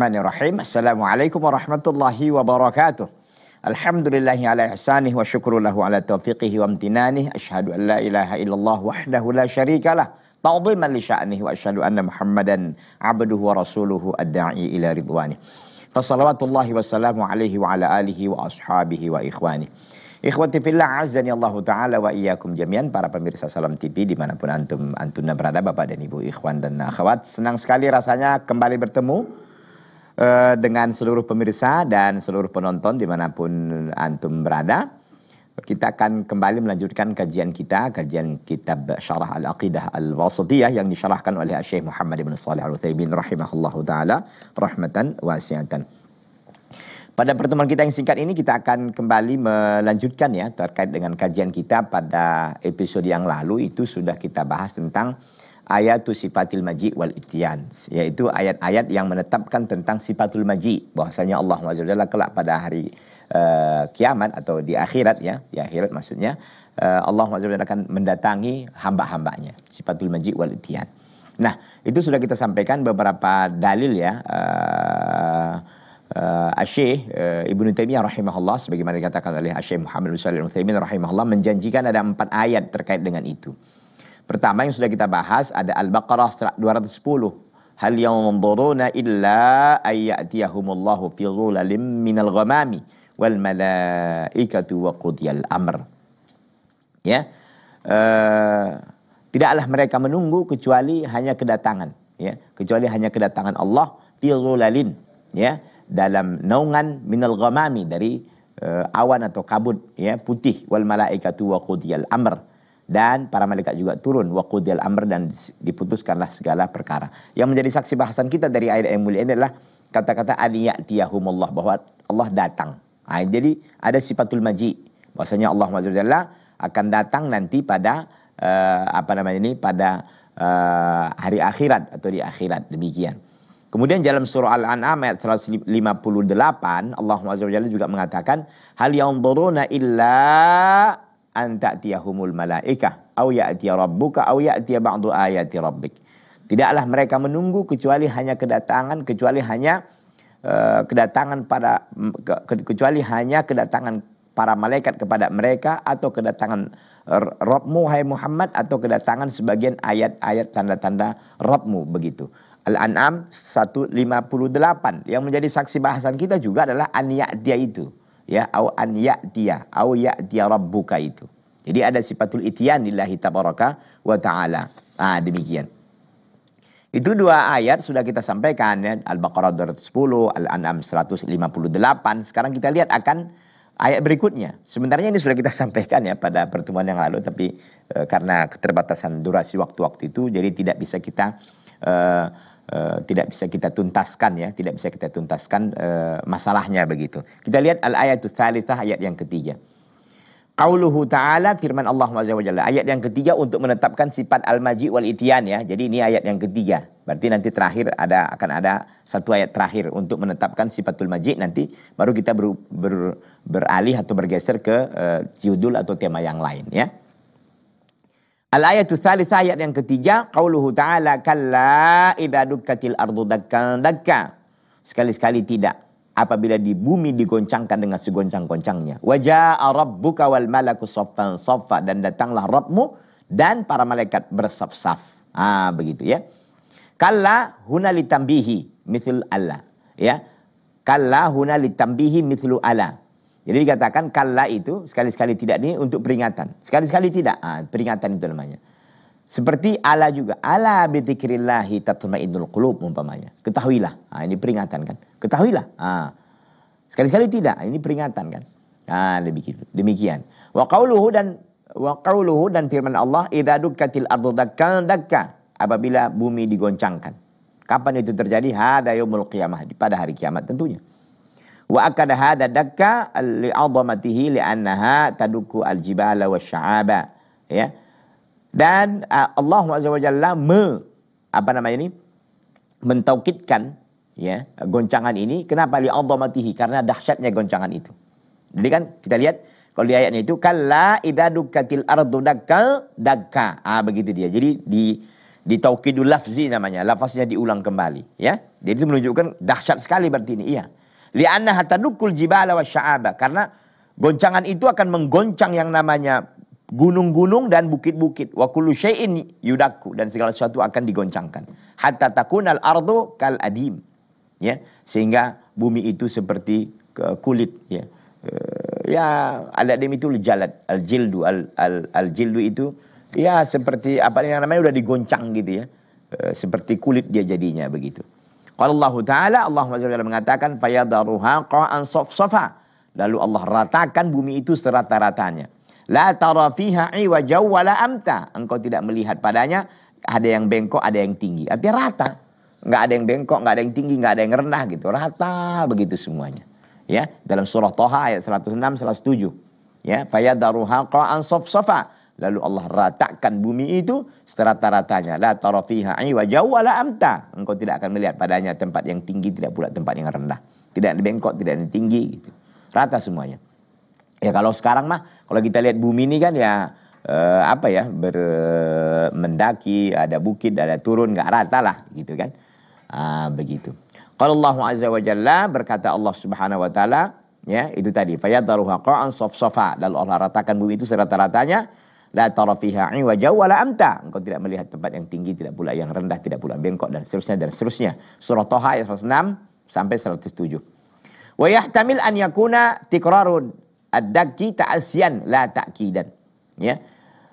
Bismillahirrahmanirrahim. Assalamualaikum warahmatullahi wabarakatuh. Alhamdulillahi ala ihsanih wa syukrulahu ala taufiqihi wa amtinanih. Ashadu an la ilaha illallah wahdahu la syarikalah. Ta'ziman li sya'nih wa ashadu anna muhammadan abduhu wa rasuluhu ad-da'i ila ridwani. Fasalawatullahi wassalamu alaihi wa ala alihi wa ashabihi wa ikhwanih. Ikhwati fillah azani Allah taala wa iyyakum jami'an para pemirsa Salam TV dimanapun antum antuna berada Bapak dan Ibu ikhwan dan akhwat senang sekali rasanya kembali bertemu Eh, dengan seluruh pemirsa dan seluruh penonton dimanapun antum berada. Kita akan kembali melanjutkan kajian kita, kajian kitab Syarah Al-Aqidah Al-Wasatiyah yang disyarahkan oleh Syekh Muhammad bin Salih Al-Utsaimin rahimahullahu taala rahmatan wasi'atan. Pada pertemuan kita yang singkat ini kita akan kembali melanjutkan ya terkait dengan kajian kita pada episode yang lalu itu sudah kita bahas tentang ayatu sifatil maji wal ityan yaitu ayat-ayat yang menetapkan tentang sifatul maji bahwasanya Allah Subhanahu kelak pada hari uh, kiamat atau di akhirat ya di akhirat maksudnya uh, Allah Subhanahu akan mendatangi hamba-hambanya sifatul maji wal ityan nah itu sudah kita sampaikan beberapa dalil ya uh, uh, Asyih uh, Ibnu Taimiyah rahimahullah sebagaimana dikatakan oleh Asyih Muhammad bin Salim al rahimahullah menjanjikan ada empat ayat terkait dengan itu. Pertama yang sudah kita bahas ada Al-Baqarah 210. Hal yang illa ayyatiyahumullahu fi zulalim minal ghamami wal malaikatu wa qudiyal amr. Ya. Uh, tidaklah mereka menunggu kecuali hanya kedatangan ya kecuali hanya kedatangan Allah fi zulalin ya dalam naungan minal ghamami dari uh, awan atau kabut ya putih wal malaikatu wa qudiyal amr dan para malaikat juga turun waqudil amr dan diputuskanlah segala perkara. Yang menjadi saksi bahasan kita dari ayat yang mulia ini adalah kata-kata ya'tiyahumullah bahwa Allah datang. Nah, jadi ada sifatul maji bahwasanya Allah Subhanahu akan datang nanti pada uh, apa namanya ini pada uh, hari akhirat atau di akhirat demikian. Kemudian dalam surah Al-An'am ayat 158 Allah Subhanahu juga mengatakan hal yanzuruna illa antatiyahumul malaikah au ya'tiya rabbuka au ya'tiya ba'du ayati rabbik. Tidaklah mereka menunggu kecuali hanya kedatangan kecuali hanya uh, kedatangan pada ke, kecuali hanya kedatangan para malaikat kepada mereka atau kedatangan Robmu hai Muhammad atau kedatangan sebagian ayat-ayat tanda-tanda Robmu begitu. Al-An'am 158 yang menjadi saksi bahasan kita juga adalah an dia itu ya au an ya dia au ya dia rabbuka itu. Jadi ada sifatul itian lillahi tabaraka wa taala. Ah demikian. Itu dua ayat sudah kita sampaikan ya Al-Baqarah 210, Al-An'am 158. Sekarang kita lihat akan ayat berikutnya. Sebenarnya ini sudah kita sampaikan ya pada pertemuan yang lalu tapi e, karena keterbatasan durasi waktu-waktu itu jadi tidak bisa kita e, Eh, tidak bisa kita tuntaskan ya, tidak bisa kita tuntaskan uh, masalahnya begitu. Kita lihat al ayatul tsalitsah ayat yang ketiga. Qauluhu ta'ala firman Allah Azza Ayat yang ketiga untuk menetapkan sifat al-maji wal itian ya. Jadi ini ayat yang ketiga. Berarti nanti terakhir ada akan ada satu ayat terakhir untuk menetapkan sifatul maji nanti baru kita ber, ber, beralih atau bergeser ke uh, judul atau tema yang lain ya. Al ayatu salis ayat yang ketiga qauluhu ta'ala kalla idza dukkatil ardu dakkan dakka. Sekali-sekali tidak apabila di bumi digoncangkan dengan segoncang-goncangnya. Wajaa rabbuka wal malaku saffan saffa dan datanglah Rabbmu dan para malaikat bersaf-saf. Ah begitu ya. Kalla huna litambihi mithil Allah ya. Kalla huna litambihi mithlu Allah. Jadi dikatakan kalla itu sekali-sekali tidak ini untuk peringatan. Sekali-sekali tidak, ah, peringatan itu namanya. Seperti ala juga. Ala bidzikrillahi tatma'innul qulub umpamanya. Ketahuilah. Ah, ini peringatan kan. Ketahuilah. Ah. sekali-sekali tidak. Ah, ini peringatan kan. Ah demikian. Gitu. demikian. Wa qawluhu dan wa qawluhu dan firman Allah idza dukkatil ardu dakkan dakka apabila bumi digoncangkan. Kapan itu terjadi? Hada yaumul qiyamah, pada hari kiamat tentunya. Wa akad hadha dakka li'azamatihi li'annaha taduku al-jibala wa sya'aba. Ya. Dan uh, Allah Azza wa Jalla me, apa namanya ini? Mentaukitkan ya, goncangan ini. Kenapa li'azamatihi? Karena dahsyatnya goncangan itu. Jadi kan kita lihat kalau di ayatnya itu kalla idza dukatil ardu dakka dakka. Ah begitu dia. Jadi di ditaukidul lafzi namanya, lafaznya diulang kembali ya. Jadi itu menunjukkan dahsyat sekali berarti ini. Iya. Lianna hatanukul jibala wa sya'aba. Karena goncangan itu akan menggoncang yang namanya gunung-gunung dan bukit-bukit. Wa kullu syai'in yudaku. Dan segala sesuatu akan digoncangkan. Hatta takunal ardu kal adim. Ya, sehingga bumi itu seperti kulit ya. Eh, ya, ada dem itu jalat al jildu al al, al jildu itu ya seperti apa yang namanya udah digoncang gitu ya. Eh, seperti kulit dia jadinya begitu. Kalau Allah Ta'ala, Allah Ta'ala mengatakan, Fayadaruha qa'an sofa. Lalu Allah ratakan bumi itu serata-ratanya. La tara fiha iwajaw wa la amta. Engkau tidak melihat padanya, ada yang bengkok, ada yang tinggi. Artinya rata. Nggak ada yang bengkok, nggak ada yang tinggi, nggak ada yang rendah gitu. Rata begitu semuanya. Ya, dalam surah Toha ayat 106 107. Ya, fayadaruha qa'an sofa Lalu Allah ratakan bumi itu serata-ratanya. La tarafiha wa jauh amta. Engkau tidak akan melihat padanya tempat yang tinggi tidak pula tempat yang rendah. Tidak ada bengkok, tidak ada tinggi gitu. Rata semuanya. Ya kalau sekarang mah kalau kita lihat bumi ini kan ya eh, apa ya ber, mendaki ada bukit ada turun nggak rata lah gitu kan ah, begitu kalau Allah azza wa jalla berkata Allah subhanahu wa taala ya itu tadi fayadaruha qa'an sof sofa lalu Allah ratakan bumi itu serata-ratanya La tarafiha fiha iwaja wa amta. Engkau tidak melihat tempat yang tinggi, tidak pula yang rendah, tidak pula bengkok dan seterusnya dan seterusnya. Surah Toha ayat 106 sampai 107. Wa yahtamil an yakuna tikrarun ad-daki ta'asyan la ta'kidan. Ya.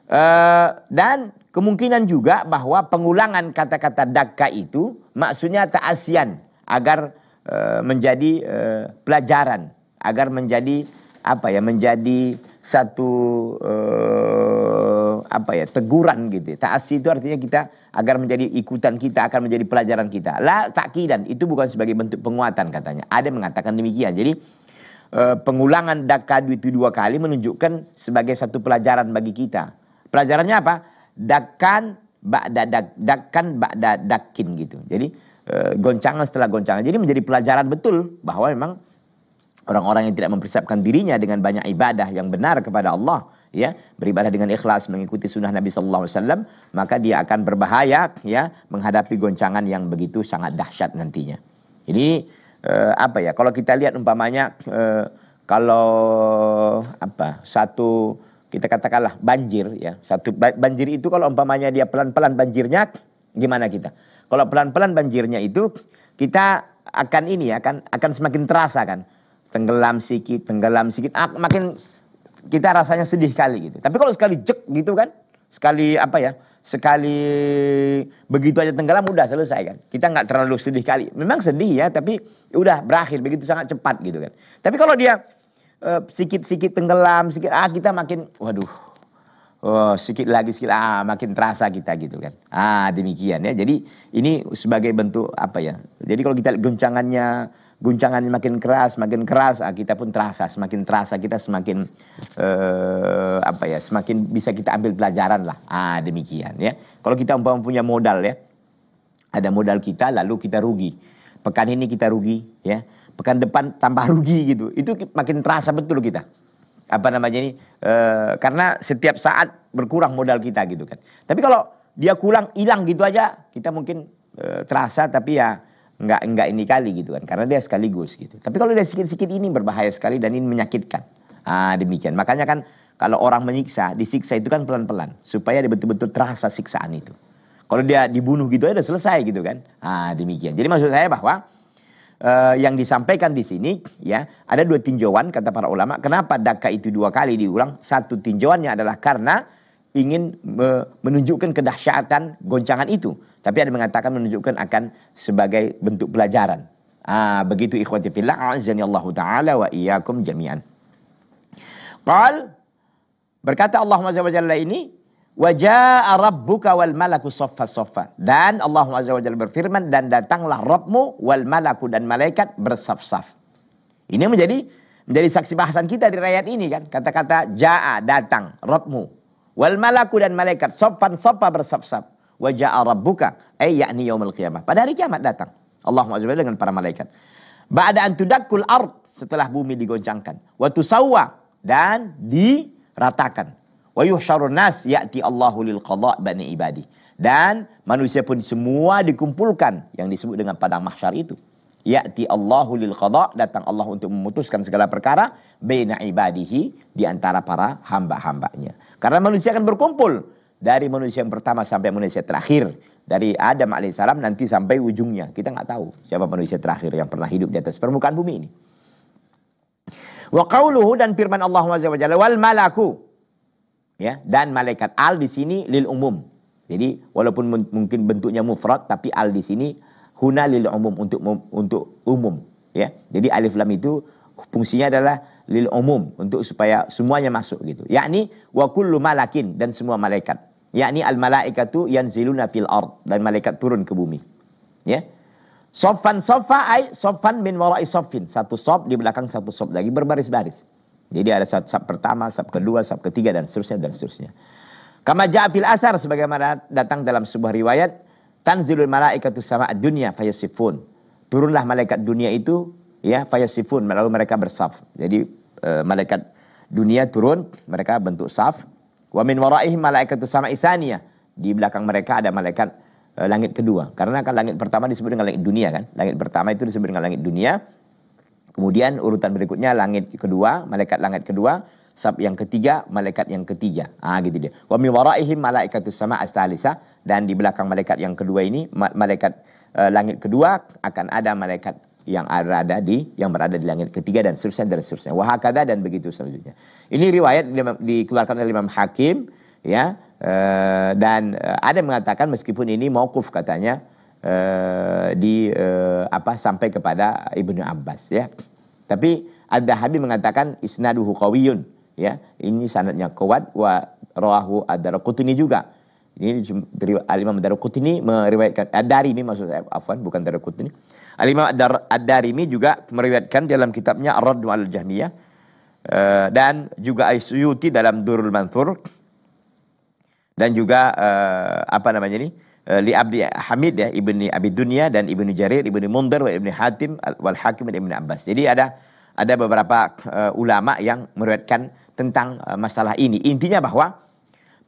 Eh, dan kemungkinan juga bahwa pengulangan kata-kata dakka itu maksudnya ta'asyan agar eh, menjadi eh, pelajaran, agar menjadi apa ya, menjadi satu eh, apa ya teguran gitu. Ya. taksi itu artinya kita agar menjadi ikutan kita akan menjadi pelajaran kita. La takidan itu bukan sebagai bentuk penguatan katanya. Ada mengatakan demikian. Jadi eh, pengulangan dakadu itu dua kali menunjukkan sebagai satu pelajaran bagi kita. Pelajarannya apa? Dakan bak dak, dakan dak dakin gitu. Jadi eh, goncangan setelah goncangan. Jadi menjadi pelajaran betul bahwa memang orang-orang yang tidak mempersiapkan dirinya dengan banyak ibadah yang benar kepada Allah ya beribadah dengan ikhlas mengikuti sunnah Nabi Shallallahu Alaihi Wasallam maka dia akan berbahaya ya menghadapi goncangan yang begitu sangat dahsyat nantinya ini eh, apa ya kalau kita lihat umpamanya eh, kalau apa satu kita katakanlah banjir ya satu banjir itu kalau umpamanya dia pelan-pelan banjirnya gimana kita kalau pelan-pelan banjirnya itu kita akan ini ya akan akan semakin terasa kan tenggelam sedikit, tenggelam sedikit, ah, makin kita rasanya sedih kali gitu. Tapi kalau sekali jek gitu kan, sekali apa ya, sekali begitu aja tenggelam udah selesai kan. Kita nggak terlalu sedih kali. Memang sedih ya, tapi udah berakhir begitu sangat cepat gitu kan. Tapi kalau dia eh, sedikit-sedikit uh, sikit -sikit tenggelam, sedikit ah kita makin waduh Oh, sedikit lagi sedikit ah makin terasa kita gitu kan. Ah demikian ya. Jadi ini sebagai bentuk apa ya? Jadi kalau kita lihat goncangannya guncangannya makin keras, makin keras, ah, kita pun terasa, semakin terasa kita semakin uh, apa ya, semakin bisa kita ambil pelajaran lah. Ah demikian ya. Kalau kita umpama punya modal ya, ada modal kita lalu kita rugi. Pekan ini kita rugi ya, pekan depan tambah rugi gitu. Itu makin terasa betul kita. Apa namanya ini? E, karena setiap saat berkurang modal kita gitu kan. Tapi kalau dia kurang hilang gitu aja, kita mungkin e, terasa tapi ya nggak nggak ini kali gitu kan karena dia sekaligus gitu tapi kalau dia sikit-sikit ini berbahaya sekali dan ini menyakitkan ah demikian makanya kan kalau orang menyiksa disiksa itu kan pelan-pelan supaya dia betul-betul terasa siksaan itu kalau dia dibunuh gitu aja udah selesai gitu kan ah demikian jadi maksud saya bahwa eh, yang disampaikan di sini ya ada dua tinjauan kata para ulama kenapa daka itu dua kali diulang satu tinjauannya adalah karena ingin menunjukkan kedahsyatan goncangan itu. Tapi ada mengatakan menunjukkan akan sebagai bentuk pelajaran. Ah, begitu ikhwati fillah azani Allah taala wa iyyakum jami'an. Qal berkata Allah Azza wa ini wajah arab buka wal malaku sofa sofa Dan Allah Azza wa Jalla berfirman dan datanglah Rabbmu wal malaku dan malaikat bersaf-saf. Ini menjadi menjadi saksi bahasan kita di rakyat ini kan. Kata-kata ja'a datang Rabbmu Wal malaku dan malaikat sopan sopa bersaf-saf. Wajah Arab buka. Eh yakni yaumul qiyamah. Pada hari kiamat datang. Allah SWT dengan para malaikat. Ba'da antudakul ard. Setelah bumi digoncangkan. Watu sawa. Dan diratakan. Wa yuhsyarun nas ya'ti Allahu lil qada' bani ibadi. Dan manusia pun semua dikumpulkan yang disebut dengan padang mahsyar itu. Ya'ti Allahu lil qada, datang Allah untuk memutuskan segala perkara baina ibadihi di antara para hamba-hambanya. Karena manusia akan berkumpul dari manusia yang pertama sampai manusia terakhir dari Adam alaihissalam nanti sampai ujungnya kita nggak tahu siapa manusia terakhir yang pernah hidup di atas permukaan bumi ini. Wa qauluhu dan firman Allah Subhanahu wal malaku ya dan malaikat al di sini lil umum. Jadi walaupun mungkin bentuknya mufrad tapi al di sini huna lil umum untuk untuk umum ya. Jadi alif lam itu fungsinya adalah lil umum untuk supaya semuanya masuk gitu. Yakni wa kullu malakin dan semua malaikat. Yakni al malaikatu yanziluna fil ard dan malaikat turun ke bumi. Ya. Sofan sofa ay sofan min warai sofin. Satu sof di belakang satu sof lagi berbaris-baris. Jadi ada satu sab pertama, sab kedua, sab ketiga dan seterusnya dan seterusnya. Kama asar sebagaimana datang dalam sebuah riwayat Tanzilul malaikatu sama dunia fayasifun. Turunlah malaikat dunia itu ya fayasifun lalu mereka bersaf. Jadi e, malaikat dunia turun mereka bentuk saf. Wa min waraihim malaikatu sama isania Di belakang mereka ada malaikat e, langit kedua. Karena kan langit pertama disebut dengan langit dunia kan. Langit pertama itu disebut dengan langit dunia. Kemudian urutan berikutnya langit kedua, malaikat langit kedua, Sab yang ketiga, malaikat yang ketiga. Ah gitu dia. Wa mi waraihim malaikatus sama as-salisa dan di belakang malaikat yang kedua ini malaikat uh, langit kedua akan ada malaikat yang ada di yang berada di langit ketiga dan seterusnya dan seterusnya. Wahakada dan begitu selanjutnya. Ini riwayat dikeluarkan oleh Imam Hakim ya uh, dan uh, ada yang mengatakan meskipun ini mauquf katanya uh, di uh, apa sampai kepada Ibnu Abbas ya. Tapi ada Habib mengatakan isnaduhu qawiyun ya ini sanadnya kuat wa rawahu ad-Darqutni juga ini dari Al-Imam ini meriwayatkan eh, dari ini maksud saya afwan bukan Darqutni Al-Imam Ad-Darimi juga meriwayatkan dalam kitabnya Ar-Radd al-Jahmiyah eh, dan juga aisyuti dalam Durul Manthur dan juga eh, apa namanya ini li Abdi Hamid ya Ibni Abi Dunya dan Ibnu Jarir Ibnu Mundar wa Ibnu Hatim wal Hakim dan Ibnu Abbas. Jadi ada ada beberapa uh, ulama yang meriwayatkan tentang uh, masalah ini. Intinya bahwa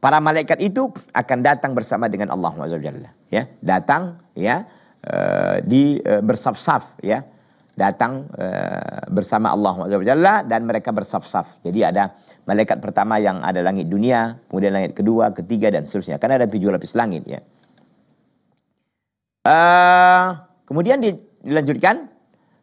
para malaikat itu akan datang bersama dengan Allah Subhanahu ya. Datang ya uh, di uh, bersaf-saf ya. Datang bersama bersama Allah Subhanahu dan mereka bersaf-saf. Jadi ada malaikat pertama yang ada langit dunia, kemudian langit kedua, ketiga dan seterusnya. Karena ada tujuh lapis langit ya. Uh, kemudian dilanjutkan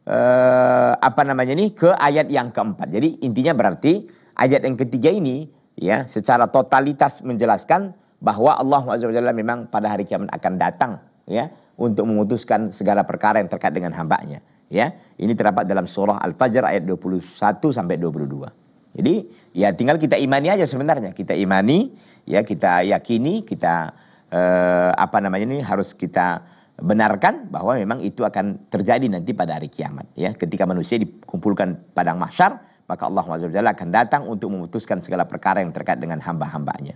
uh, apa namanya nih ke ayat yang keempat. Jadi intinya berarti ayat yang ketiga ini ya secara totalitas menjelaskan bahwa Allah SWT memang pada hari kiamat akan datang ya untuk memutuskan segala perkara yang terkait dengan hambanya ya ini terdapat dalam surah Al-Fajr ayat 21 sampai 22 jadi ya tinggal kita imani aja sebenarnya kita imani ya kita yakini kita eh, apa namanya ini harus kita benarkan bahwa memang itu akan terjadi nanti pada hari kiamat ya ketika manusia dikumpulkan padang mahsyar maka Allah SWT akan datang untuk memutuskan segala perkara yang terkait dengan hamba-hambanya.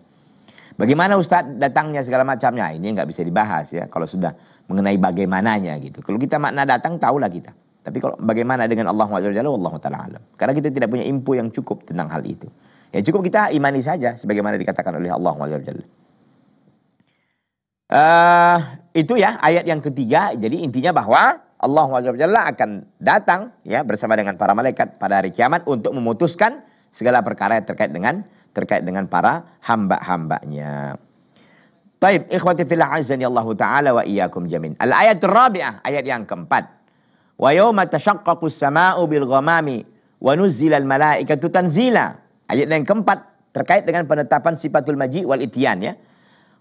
Bagaimana Ustadz datangnya segala macamnya ini nggak bisa dibahas ya kalau sudah mengenai bagaimananya gitu. Kalau kita makna datang tahulah kita. Tapi kalau bagaimana dengan Allah SWT, Allah SWT alam. Karena kita tidak punya info yang cukup tentang hal itu. Ya cukup kita imani saja sebagaimana dikatakan oleh Allah SWT. Uh, eh, itu ya ayat yang ketiga. Jadi intinya bahwa Allah SWT akan datang ya bersama dengan para malaikat pada hari kiamat untuk memutuskan segala perkara yang terkait dengan terkait dengan para hamba-hambanya. Taib ikhwati azan ya Allah taala wa iyyakum jamin. Al ayat rabi'ah ayat yang keempat. Wa yauma tashaqqaqu samau bil ghamami wa nuzzila al malaikatu tanzila. Ayat yang keempat terkait dengan penetapan sifatul maji wal itian ya.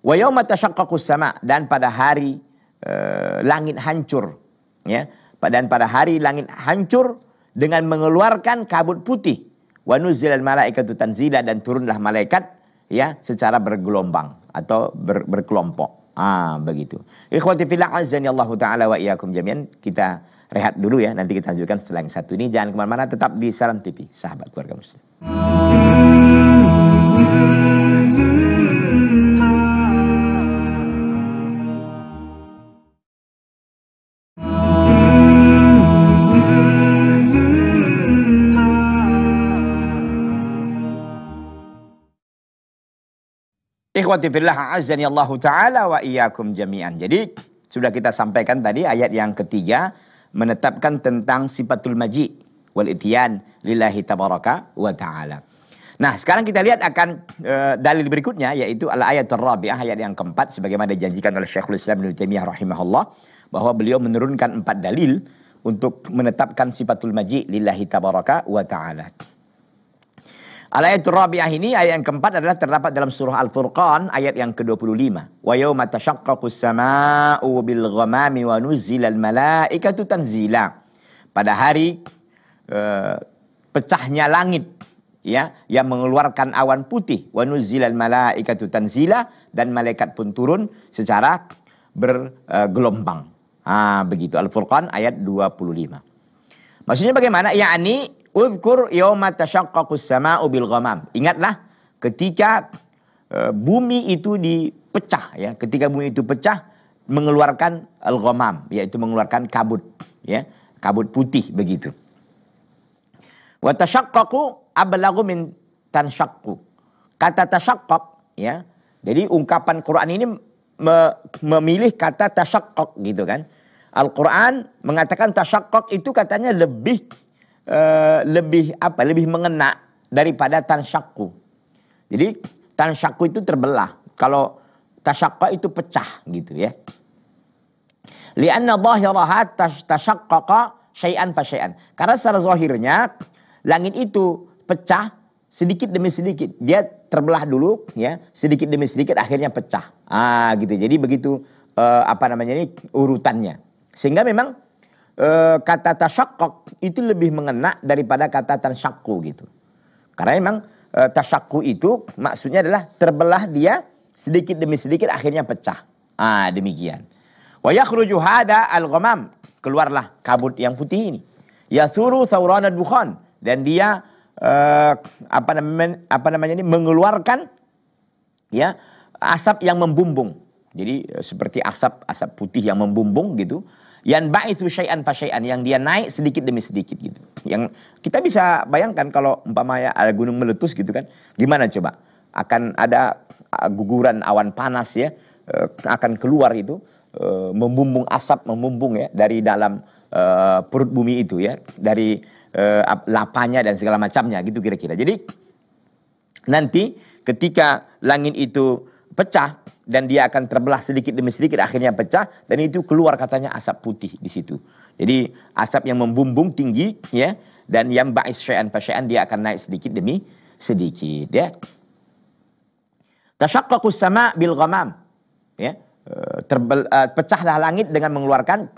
Wa yauma tashaqqaqu sama dan pada hari eh, langit hancur Ya. Dan pada hari langit hancur dengan mengeluarkan kabut putih. Wa nuzilal malaikatu tanzila dan turunlah malaikat ya secara bergelombang atau ber, berkelompok. Ah, begitu. Ikhwati fillah azani Allah taala wa iyakum jami'an. Kita rehat dulu ya. Nanti kita lanjutkan setelah yang satu ini. Jangan kemana-mana, tetap di Salam TV, sahabat keluarga muslim. Ikhwati billah azani Allah taala wa iyyakum jami'an. Jadi sudah kita sampaikan tadi ayat yang ketiga menetapkan tentang sifatul maji wal itian lillahi tabaraka wa taala. Nah, sekarang kita lihat akan e, dalil berikutnya yaitu al ayat rabiah ayat yang keempat sebagaimana dijanjikan oleh Syekhul Islam Ibnu Taimiyah rahimahullah bahwa beliau menurunkan empat dalil untuk menetapkan sifatul maji lillahi tabaraka wa taala. Al-ayat rabi'ah ini ayat yang keempat adalah terdapat dalam surah Al-Furqan ayat yang ke-25. Wa yawma as sama'u bil ghamami wa al malaikatu tanzila. Pada hari uh, pecahnya langit ya yang mengeluarkan awan putih wa al malaikatu tanzila dan malaikat pun turun secara bergelombang. ah begitu Al-Furqan ayat 25. Maksudnya bagaimana? Yakni Uzkur yauma tasyaqqaqus sama'u bil ghamam. Ingatlah ketika e, bumi itu dipecah ya, ketika bumi itu pecah mengeluarkan al-ghamam, yaitu mengeluarkan kabut ya, kabut putih begitu. Wa tasyaqqaqu ablagu min tansyaqqu. Kata tasyaqqaq ya. Jadi ungkapan Quran ini memilih kata tasyaqqaq gitu kan. Al-Quran mengatakan tasyaqqaq itu katanya lebih Eh, lebih apa lebih mengena daripada tansyaku. Jadi tansyaku itu terbelah. Kalau tasyakka itu pecah gitu ya. Lianna zahiraha tasyaqqaqa syai'an fa syai'an. Karena secara zahirnya langit itu pecah sedikit demi sedikit. Dia terbelah dulu ya, sedikit demi sedikit akhirnya pecah. Ah gitu. Jadi begitu uh, apa namanya ini urutannya. Sehingga memang Eh, kata tasyakkuk itu lebih mengena daripada kata tasakku gitu. Karena emang e, eh, tasakku itu maksudnya adalah terbelah dia sedikit demi sedikit akhirnya pecah. Ah demikian. wajah yakhruju ada al-ghamam. Keluarlah kabut yang putih ini. ya suruh saurana dukhan dan dia eh, apa namanya apa namanya ini mengeluarkan ya asap yang membumbung. Jadi eh, seperti asap asap putih yang membumbung gitu. Yan ba'ithu syai'an syai'an yang dia naik sedikit demi sedikit gitu. Yang kita bisa bayangkan kalau umpamanya ada gunung meletus gitu kan, gimana coba? Akan ada ah, guguran awan panas ya, eh, akan keluar itu eh, membumbung asap membumbung ya dari dalam eh, perut bumi itu ya, dari lapanya dan segala macamnya gitu kira-kira. Jadi nanti ketika langit itu pecah dan dia akan terbelah sedikit demi sedikit akhirnya pecah dan itu keluar katanya asap putih di situ. Jadi asap yang membumbung tinggi ya dan yang ba'is syai'an fasyai'an dia akan naik sedikit demi sedikit ya. Tasyaqqaqus sama' bil ghamam ya. E, terbel, uh, pecahlah langit dengan mengeluarkan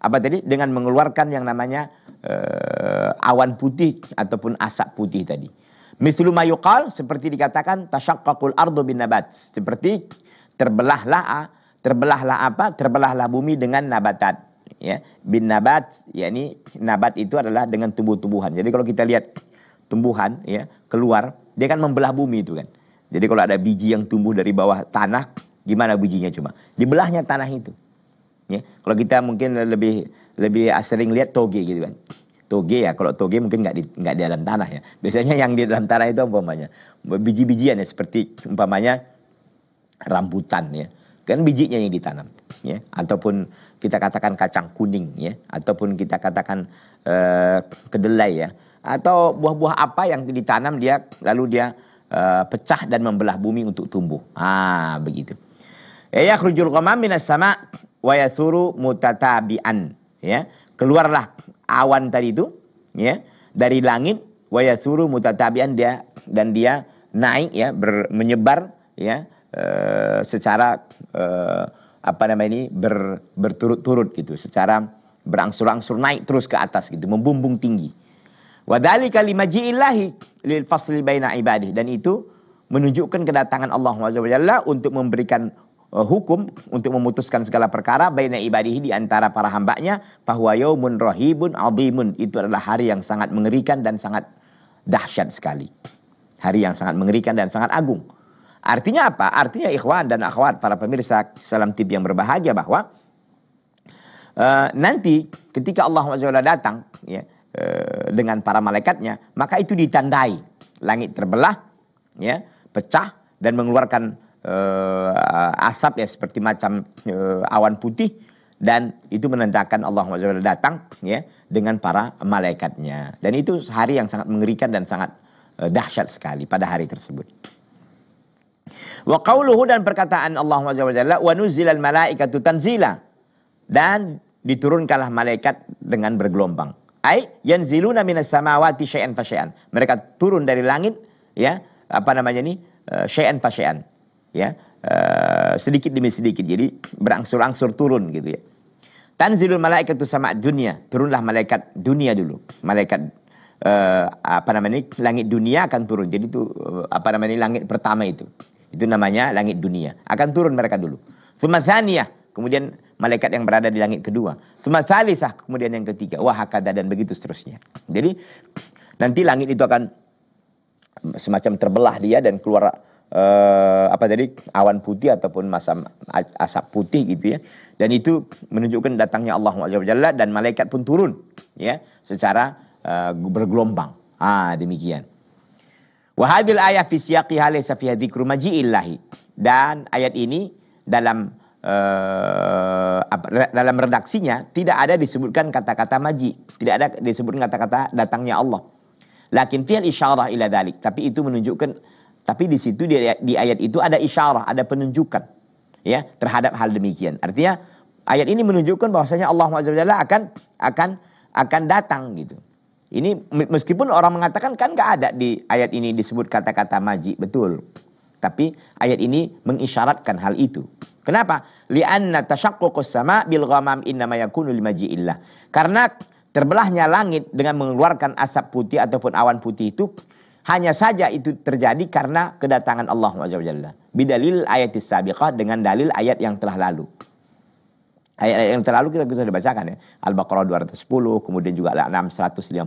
apa tadi dengan mengeluarkan yang namanya uh, awan putih ataupun asap putih tadi. Mithlu mayuqal seperti dikatakan tashaqqaqul ardu bin nabat seperti terbelahlah terbelahlah apa? Terbelahlah bumi dengan nabatat. Ya, bin nabat, yakni nabat itu adalah dengan tumbuh-tumbuhan. Jadi kalau kita lihat tumbuhan ya keluar, dia kan membelah bumi itu kan. Jadi kalau ada biji yang tumbuh dari bawah tanah, gimana bijinya cuma? Dibelahnya tanah itu. Ya, kalau kita mungkin lebih lebih sering lihat toge gitu kan. Toge ya, kalau toge mungkin nggak di nggak di dalam tanah ya. Biasanya yang di dalam tanah itu umpamanya biji-bijian ya seperti umpamanya rambutan ya kan bijinya yang ditanam ya ataupun kita katakan kacang kuning ya ataupun kita katakan uh, kedelai ya atau buah-buah apa yang ditanam dia lalu dia uh, pecah dan membelah bumi untuk tumbuh ah begitu eh, ya kerujul qamam minas sama wayasuru mutatabian ya keluarlah awan tadi itu ya dari langit wayasuru mutatabian dia dan dia naik ya ber, menyebar ya Eh, secara uh, apa namanya ini ber, berturut-turut gitu, secara berangsur-angsur naik terus ke atas gitu, membumbung tinggi. kalimat jilahi lil fasli baina ibadih dan itu menunjukkan kedatangan Allah Subhanahu untuk memberikan eh, hukum untuk memutuskan segala perkara baina ibadihi di antara para hambanya bahwa yaumun rahibun itu adalah hari yang sangat mengerikan dan sangat dahsyat sekali hari yang sangat mengerikan dan sangat agung Artinya apa? Artinya ikhwan dan akhwat para pemirsa salam tip yang berbahagia bahwa uh, nanti ketika Allah SWT datang ya, uh, dengan para malaikatnya maka itu ditandai langit terbelah ya pecah dan mengeluarkan uh, asap ya seperti macam uh, awan putih dan itu menandakan Allah SWT datang ya dengan para malaikatnya dan itu hari yang sangat mengerikan dan sangat uh, dahsyat sekali pada hari tersebut. Wa qawluhu dan perkataan Allah SWT, wa malaikat malaikatu tanzila. Dan diturunkanlah malaikat dengan bergelombang. Ai yanziluna minas samawati syai'an fasyai'an. Mereka turun dari langit ya, apa namanya ini? Eh, syai'an fasyai'an. Ya, eh, sedikit demi sedikit. Jadi berangsur-angsur turun gitu ya. Tanzilul malaikat itu sama dunia. Turunlah malaikat dunia dulu. Malaikat uh, apa namanya langit dunia akan turun. Jadi itu apa namanya langit pertama itu. Itu namanya langit dunia. Akan turun mereka dulu. Sumasaniyah. Kemudian malaikat yang berada di langit kedua. Sumasalisah. Kemudian yang ketiga. Wahakada dan begitu seterusnya. Jadi nanti langit itu akan semacam terbelah dia dan keluar uh, apa tadi awan putih ataupun masam asap putih gitu ya dan itu menunjukkan datangnya Allah Jalla dan malaikat pun turun ya secara uh, bergelombang ah demikian Wahadil ayat fi siyaqi safiyadi fiha ilahi Dan ayat ini dalam uh, dalam redaksinya tidak ada disebutkan kata-kata maji, tidak ada disebutkan kata-kata datangnya Allah. Lakin fi'al isyarah ila dalik. Tapi itu menunjukkan tapi di situ di, di ayat itu ada isyarah, ada penunjukan ya terhadap hal demikian. Artinya ayat ini menunjukkan bahwasanya Allah Subhanahu akan akan akan datang gitu. Ini meskipun orang mengatakan kan gak ada di ayat ini disebut kata-kata maji, betul. Tapi ayat ini mengisyaratkan hal itu. Kenapa? Li'anna tashaqququs sama bil ghamam innama yakunu limaji'illah. Karena terbelahnya langit dengan mengeluarkan asap putih ataupun awan putih itu hanya saja itu terjadi karena kedatangan Allah Azza wa Jalla. Bidalil ayatis sabiqah dengan dalil ayat yang telah lalu. Ayat-ayat yang terlalu kita, bisa dibacakan ya. Al-Baqarah 210, kemudian juga Al-An'am 158,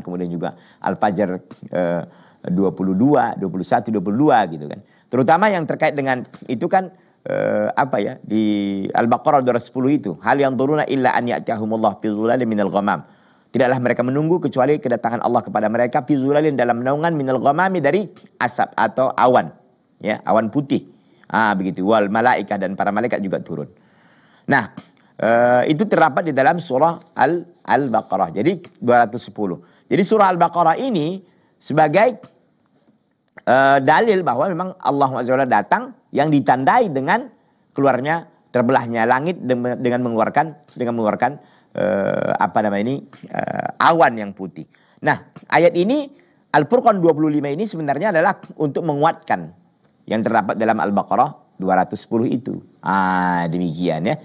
kemudian juga Al-Fajr eh, 22, 21, 22 gitu kan. Terutama yang terkait dengan itu kan eh, apa ya di Al-Baqarah 210 itu hal yang turuna illa an ya'tiahumullah fi minal ghamam. Tidaklah mereka menunggu kecuali kedatangan Allah kepada mereka fi dalam naungan minal ghamami dari asap atau awan ya, awan putih. Ah begitu wal malaikat dan para malaikat juga turun. Nah, eh, itu terdapat di dalam surah Al baqarah Jadi 210. Jadi surah Al-Baqarah ini sebagai eh, dalil bahwa memang Allah SWT datang yang ditandai dengan keluarnya terbelahnya langit dengan mengeluarkan dengan mengeluarkan uh, apa namanya ini uh, awan yang putih. Nah, ayat ini Al-Furqan 25 ini sebenarnya adalah untuk menguatkan yang terdapat dalam Al-Baqarah 210 itu. Ah, demikian ya.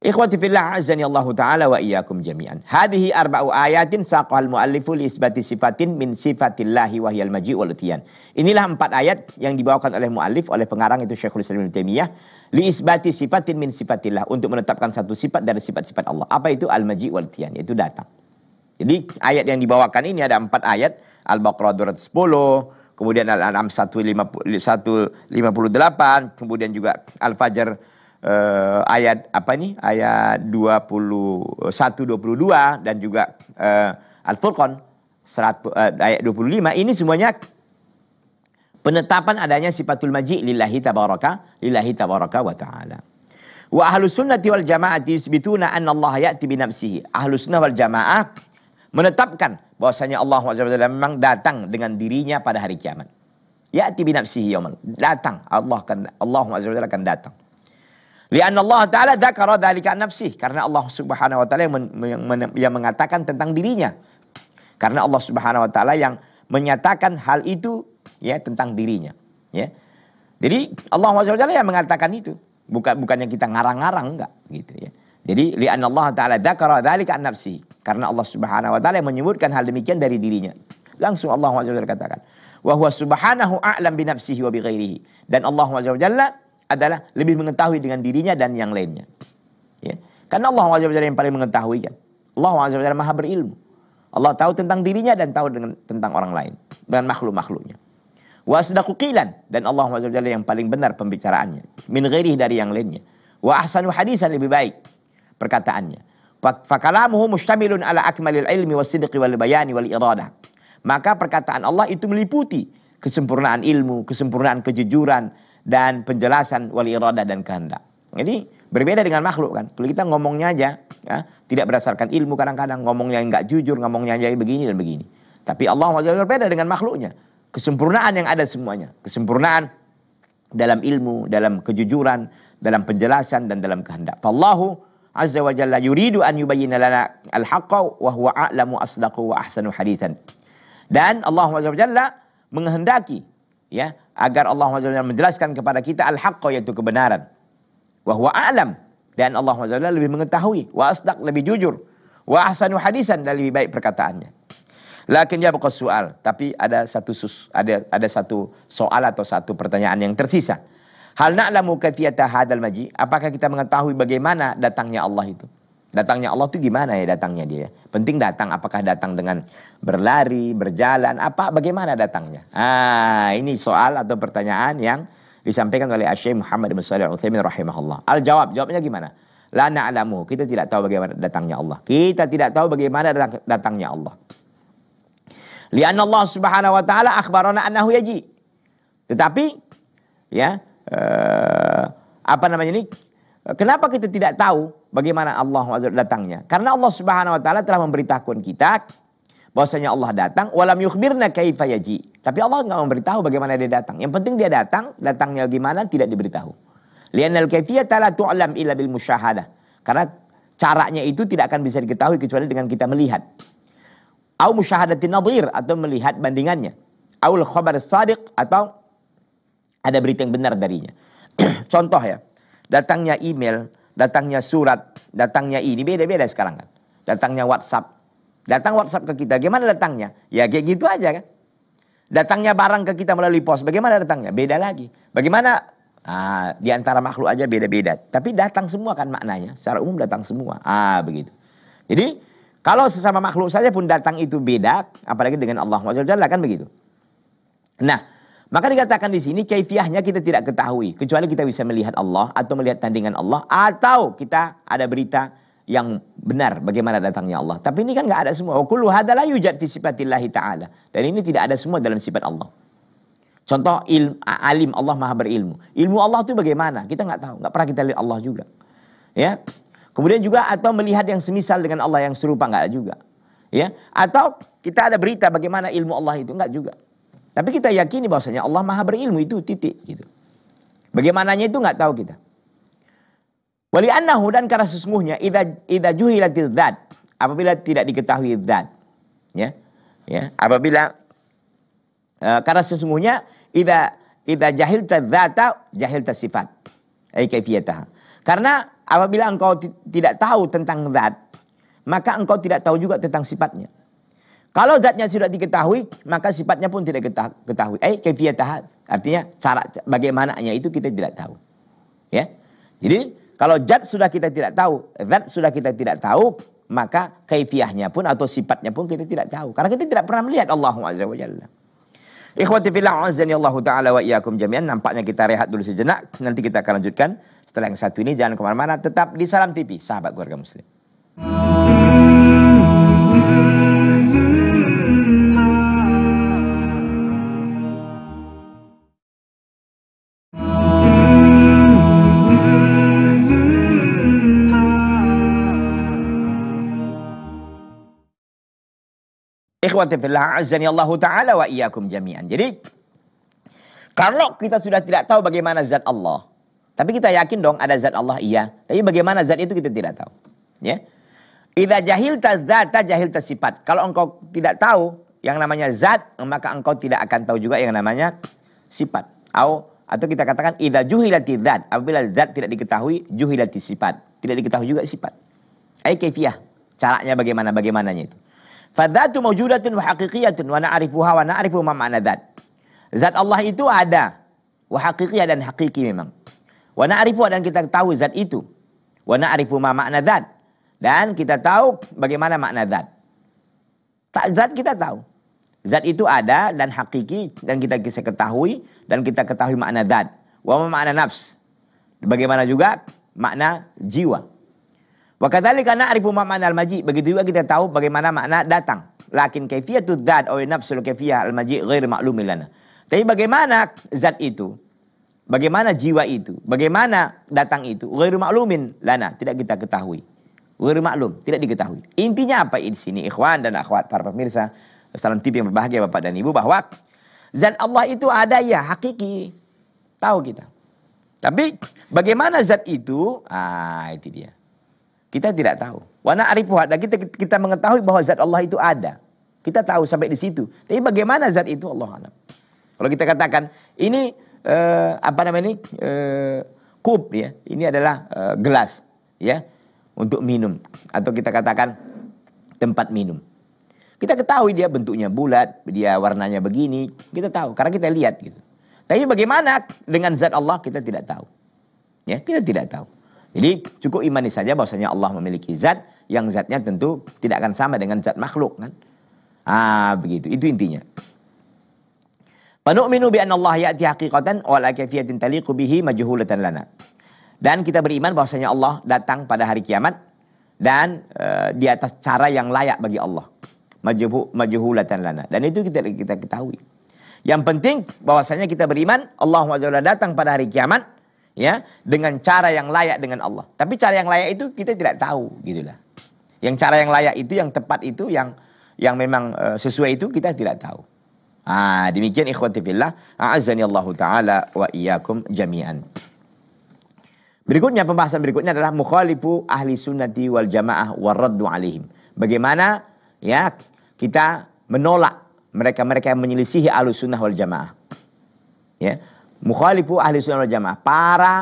Ikhwati fillah azani Allah taala wa iyyakum jami'an. Hadhihi arba'u ayatin saqal muallifu li isbati sifatin min sifatillahi wa hiyal maji' wal utiyan. Inilah empat ayat yang dibawakan oleh muallif oleh pengarang itu Syekhul Islam Ibnu Taimiyah li isbati sifatin min sifatillah untuk menetapkan satu sifat dari sifat-sifat Allah. Apa itu al maji' wal utiyan? Itu datang. Jadi ayat yang dibawakan ini ada empat ayat Al-Baqarah 210, kemudian Al-An'am 158, kemudian juga Al-Fajr eh, ayat apa ini? Ayat 21 22 dan juga eh, Al-Furqan eh, ayat 25. Ini semuanya penetapan adanya sifatul maji lillahi tabaraka lillahi tabaraka wa taala. Wa ahlu sunnati wal jama'ati yusbituna anna Allah ya'ti bi nafsihi. Ahlu sunnah wal jamaah menetapkan bahwasanya Allah SWT memang datang dengan dirinya pada hari kiamat. Ya tibi nafsihi yaumal. Datang Allah akan Allah SWT akan datang. Lian Allah Ta'ala dzakara dhalika nafsi karena Allah Subhanahu wa taala yang, yang, yang mengatakan tentang dirinya. Karena Allah Subhanahu wa taala yang menyatakan hal itu ya tentang dirinya, ya. Jadi Allah SWT yang mengatakan itu, bukan bukannya kita ngarang-ngarang enggak gitu ya. Jadi lian Allah taala dzakara dzalika an nafsi karena Allah Subhanahu wa taala menyebutkan hal demikian dari dirinya. Langsung Allah Subhanahu katakan, "Wa huwa subhanahu a'lam bi nafsihi wa bi ghairihi." Dan Allah Subhanahu adalah lebih mengetahui dengan dirinya dan yang lainnya. Ya. Karena Allah Subhanahu yang paling mengetahui kan. Allah Subhanahu Maha berilmu. Allah tahu tentang dirinya dan tahu dengan, tentang orang lain dengan makhluk-makhluknya. Wa asdaqu qilan dan Allah Subhanahu yang paling benar pembicaraannya min ghairihi dari yang lainnya. Wa ahsanu hadisan lebih baik perkataannya. Fakalamuhu mustamilun ala akmalil ilmi sidqi wal bayani wal iradah. Maka perkataan Allah itu meliputi kesempurnaan ilmu, kesempurnaan kejujuran dan penjelasan wal iradah dan kehendak. Jadi berbeda dengan makhluk kan. Kalau kita ngomongnya aja ya, tidak berdasarkan ilmu kadang-kadang ngomongnya yang nggak jujur, ngomongnya aja begini dan begini. Tapi Allah berbeda dengan makhluknya. Kesempurnaan yang ada semuanya, kesempurnaan dalam ilmu, dalam kejujuran, dalam penjelasan dan dalam kehendak. Fallahu azza wa jalla yuridu an yubayyin lana al-haqqa wa huwa a'lamu asdaqu wa ahsanu hadithan. Dan Allah azza wa jalla menghendaki ya agar Allah azza wa jalla menjelaskan kepada kita al-haqqa yaitu kebenaran. Wa huwa a'lam dan Allah azza wa jalla lebih mengetahui wa asdaq lebih jujur wa ahsanu hadisan dan lebih baik perkataannya. Lakin ya bukan soal, tapi ada satu sus, ada ada satu soal atau satu pertanyaan yang tersisa. Hal na'lamu kathiyata hadal maji? Apakah kita mengetahui bagaimana datangnya Allah itu? Datangnya Allah itu gimana ya datangnya dia? Penting datang. Apakah datang dengan berlari, berjalan, apa? Bagaimana datangnya? Ah, ini soal atau pertanyaan yang disampaikan oleh Syekh Muhammad bin Salih al rahimahullah. Al jawab, jawabnya gimana? La na'lamu. Kita tidak tahu bagaimana datangnya Allah. Kita tidak tahu bagaimana datangnya Allah. Lianna Allah Subhanahu wa taala akhbarana annahu yaji. Tetapi ya, uh, apa namanya ini? Kenapa kita tidak tahu bagaimana Allah datangnya? Karena Allah Subhanahu wa taala telah memberitahukan kita bahwasanya Allah datang walam yukhbirna kaifa Tapi Allah nggak memberitahu bagaimana dia datang. Yang penting dia datang, datangnya gimana tidak diberitahu. Lianal kaifiyata la tu'lam illa bil musyahadah. Karena caranya itu tidak akan bisa diketahui kecuali dengan kita melihat. Au musyahadatin nadhir atau melihat bandingannya. Au khabar sadiq atau ada berita yang benar darinya. Contoh ya, datangnya email, datangnya surat, datangnya ini beda-beda sekarang kan. Datangnya WhatsApp, datang WhatsApp ke kita, gimana datangnya? Ya kayak gitu aja kan. Datangnya barang ke kita melalui pos, bagaimana datangnya? Beda lagi. Bagaimana? Ah, di antara makhluk aja beda-beda. Tapi datang semua kan maknanya. Secara umum datang semua. Ah, begitu. Jadi kalau sesama makhluk saja pun datang itu beda, apalagi dengan Allah Jalal kan begitu. Nah, maka dikatakan di sini kaifiahnya kita tidak ketahui kecuali kita bisa melihat Allah atau melihat tandingan Allah atau kita ada berita yang benar bagaimana datangnya Allah. Tapi ini kan nggak ada semua. kullu hadalah yujad fi sifatillahi taala. Dan ini tidak ada semua dalam sifat Allah. Contoh ilm, alim Allah maha berilmu. Ilmu Allah itu bagaimana? Kita nggak tahu. Nggak pernah kita lihat Allah juga. Ya. Kemudian juga atau melihat yang semisal dengan Allah yang serupa nggak juga. Ya. Atau kita ada berita bagaimana ilmu Allah itu nggak juga. Tapi kita yakini bahwasanya Allah maha berilmu itu titik gitu. Bagaimananya itu nggak tahu kita. Wali annahu dan karena sesungguhnya idza idza juhilatil dzat apabila tidak diketahui dzat ya ya apabila uh, karena sesungguhnya idza idza jahil dzata jahil sifat ai kaifiyatah. karena apabila engkau tidak tahu tentang zat maka engkau tidak tahu juga tentang sifatnya kalau zatnya sudah diketahui, maka sifatnya pun tidak ketahui. Eh, kefiatah, artinya cara bagaimananya itu kita tidak tahu. Ya. Jadi kalau zat sudah kita tidak tahu, zat sudah kita tidak tahu, maka kaifiahnya pun atau sifatnya pun kita tidak tahu. Karena kita tidak pernah melihat Allah Azza wa Jalla. Ikhwati fillah azani Allah taala wa iyyakum jami'an. Nampaknya kita rehat dulu sejenak, nanti kita akan lanjutkan setelah yang satu ini jangan kemana mana tetap di Salam TV, sahabat keluarga muslim. ikhwati fillah azani Allah taala wa iyyakum jami'an. Jadi kalau kita sudah tidak tahu bagaimana zat Allah, tapi kita yakin dong ada zat Allah iya, tapi bagaimana zat itu kita tidak tahu. Ya. Idza jahil zata jahil tasifat. Kalau engkau tidak tahu yang namanya zat, maka engkau tidak akan tahu juga yang namanya sifat. Au atau kita katakan idza juhilati zat apabila zat tidak diketahui juhilati sifat tidak diketahui juga sifat ai kaifiyah caranya bagaimana bagaimananya itu Fadzatu mawjudatun wa haqiqiyatun wa na'rifuha wa na'rifu ma ma'na dzat. Zat Allah itu ada. Wa haqiqiyah dan hakiki memang. Wa na'rifu dan kita tahu zat itu. Wa na'rifu ma ma'na dzat. Dan kita tahu bagaimana makna zat. Tak zat kita tahu. Zat itu ada dan hakiki dan kita bisa ketahui dan kita ketahui makna zat. Wa ma makna nafs. Bagaimana juga makna jiwa. Wakadhalika na'rifu ma ma'na al-maji. Begitu juga kita tahu bagaimana makna datang. Lakin kaifiyatu dzat aw nafsul kaifiyah al-maji ghair ma'lumin lana. Tapi bagaimana zat itu? Bagaimana jiwa itu? Bagaimana datang itu? Ghairu ma'lumin lana, tidak kita ketahui. Ghairu ma'lum, tidak diketahui. Intinya apa di sini ikhwan dan akhwat para pemirsa? Salam tip yang berbahagia Bapak dan Ibu bahwa zat Allah itu ada ya hakiki. Tahu kita. Tapi bagaimana zat itu? Ah, itu dia. Kita tidak tahu. Wana hada Kita, kita mengetahui bahwa zat Allah itu ada. Kita tahu sampai di situ. Tapi bagaimana zat itu Allah alam. Kalau kita katakan ini eh, apa namanya ini eh, kub ya. Ini adalah eh, gelas ya untuk minum atau kita katakan tempat minum. Kita ketahui dia bentuknya bulat, dia warnanya begini, kita tahu karena kita lihat gitu. Tapi bagaimana dengan zat Allah kita tidak tahu. Ya, kita tidak tahu. Jadi cukup imani saja bahwasanya Allah memiliki zat yang zatnya tentu tidak akan sama dengan zat makhluk kan. Ah begitu, itu intinya. Panu'minu bi anna Allah ya'ti haqiqatan wa la kayfiyatin taliqu bihi majhulatan lana. Dan kita beriman bahwasanya Allah datang pada hari kiamat dan e, di atas cara yang layak bagi Allah. Majhu majhulatan lana. Dan itu kita kita ketahui. Yang penting bahwasanya kita beriman Allah Azza datang pada hari kiamat ya dengan cara yang layak dengan Allah. Tapi cara yang layak itu kita tidak tahu gitulah. Yang cara yang layak itu yang tepat itu yang yang memang e, sesuai itu kita tidak tahu. Ah demikian ikhwati fillah a'azzani Allah taala wa iyyakum jami'an. Berikutnya pembahasan berikutnya adalah mukhalifu ahli sunnati wal jamaah waraddu alaihim. Bagaimana ya kita menolak mereka-mereka yang menyelisihi ahli sunnah wal jamaah. Ya mukhalifu ahli sunnah wal jamaah para